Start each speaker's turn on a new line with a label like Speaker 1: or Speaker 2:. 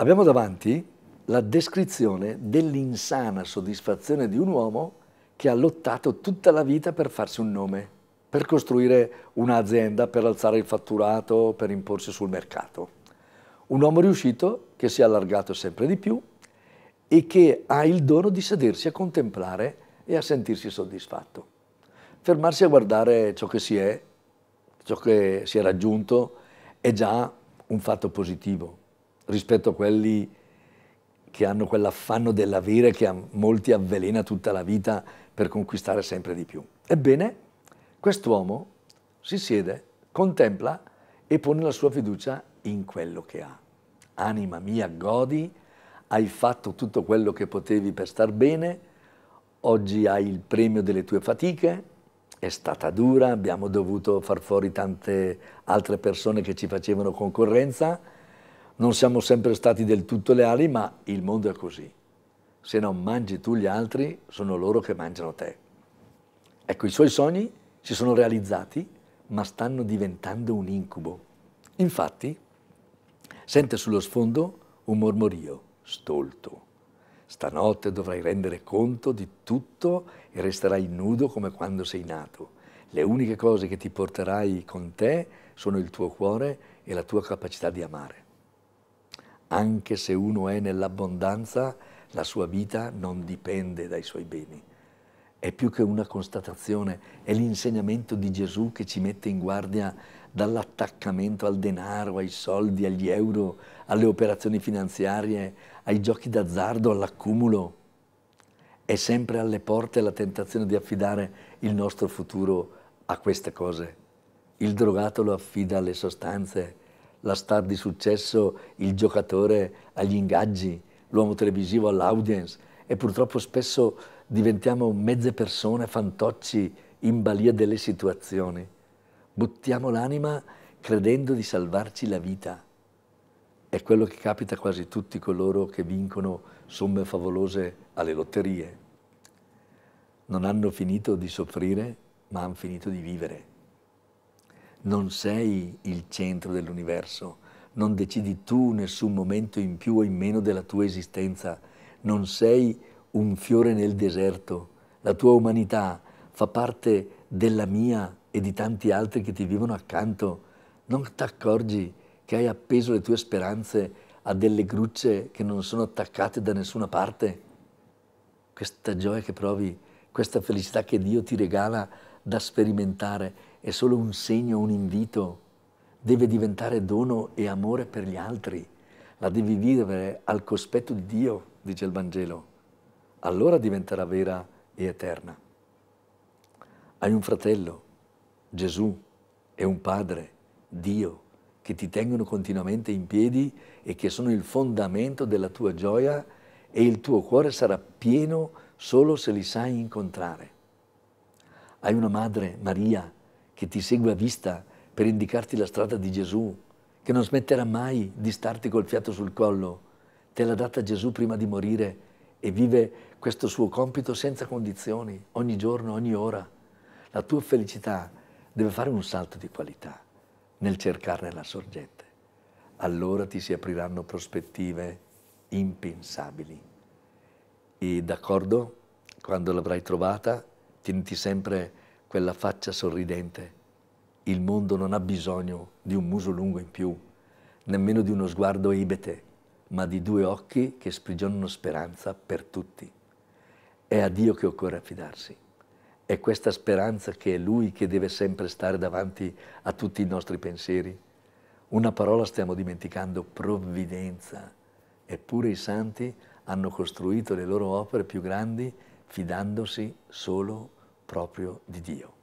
Speaker 1: Abbiamo davanti la descrizione dell'insana soddisfazione di un uomo che ha lottato tutta la vita per farsi un nome, per costruire un'azienda, per alzare il fatturato, per imporsi sul mercato. Un uomo riuscito che si è allargato sempre di più e che ha il dono di sedersi a contemplare e a sentirsi soddisfatto. Fermarsi a guardare ciò che si è, ciò che si è raggiunto, è già un fatto positivo rispetto a quelli che hanno quell'affanno dell'avere che a molti avvelena tutta la vita per conquistare sempre di più. Ebbene, quest'uomo si siede, contempla e pone la sua fiducia in quello che ha. Anima mia, godi, hai fatto tutto quello che potevi per star bene, oggi hai il premio delle tue fatiche, è stata dura, abbiamo dovuto far fuori tante altre persone che ci facevano concorrenza, non siamo sempre stati del tutto leali, ma il mondo è così. Se non mangi tu gli altri, sono loro che mangiano te. Ecco, i suoi sogni si sono realizzati, ma stanno diventando un incubo. Infatti, sente sullo sfondo un mormorio stolto. Stanotte dovrai rendere conto di tutto e resterai nudo come quando sei nato. Le uniche cose che ti porterai con te sono il tuo cuore e la tua capacità di amare anche se uno è nell'abbondanza, la sua vita non dipende dai suoi beni. È più che una constatazione, è l'insegnamento di Gesù che ci mette in guardia dall'attaccamento al denaro, ai soldi, agli euro, alle operazioni finanziarie, ai giochi d'azzardo, all'accumulo. È sempre alle porte la tentazione di affidare il nostro futuro a queste cose. Il drogato lo affida alle sostanze, la star di successo, il giocatore agli ingaggi, l'uomo televisivo all'audience e purtroppo spesso diventiamo mezze persone, fantocci in balia delle situazioni. Buttiamo l'anima credendo di salvarci la vita. È quello che capita a quasi tutti coloro che vincono somme favolose alle lotterie. Non hanno finito di soffrire, ma hanno finito di vivere non sei il centro dell'universo, non decidi tu nessun momento in più o in meno della tua esistenza, non sei un fiore nel deserto, la tua umanità fa parte della mia e di tanti altri che ti vivono accanto, non ti accorgi che hai appeso le tue speranze a delle grucce che non sono attaccate da nessuna parte? Questa gioia che provi, questa felicità che Dio ti regala da sperimentare, è solo un segno, un invito, deve diventare dono e amore per gli altri, la devi vivere al cospetto di Dio, dice il Vangelo, allora diventerà vera e eterna. Hai un fratello, Gesù, e un padre, Dio, che ti tengono continuamente in piedi e che sono il fondamento della tua gioia e il tuo cuore sarà pieno solo se li sai incontrare. Hai una madre, Maria, che ti segue a vista per indicarti la strada di Gesù, che non smetterà mai di starti col fiato sul collo. Te l'ha data Gesù prima di morire e vive questo suo compito senza condizioni, ogni giorno, ogni ora. La tua felicità deve fare un salto di qualità nel cercarne la sorgente. Allora ti si apriranno prospettive impensabili. E d'accordo, quando l'avrai trovata, tieniti sempre quella faccia sorridente. Il mondo non ha bisogno di un muso lungo in più, nemmeno di uno sguardo ibete, ma di due occhi che sprigionano speranza per tutti. È a Dio che occorre affidarsi. È questa speranza che è Lui che deve sempre stare davanti a tutti i nostri pensieri. Una parola stiamo dimenticando, provvidenza. Eppure i santi hanno costruito le loro opere più grandi fidandosi solo Dio proprio di Dio.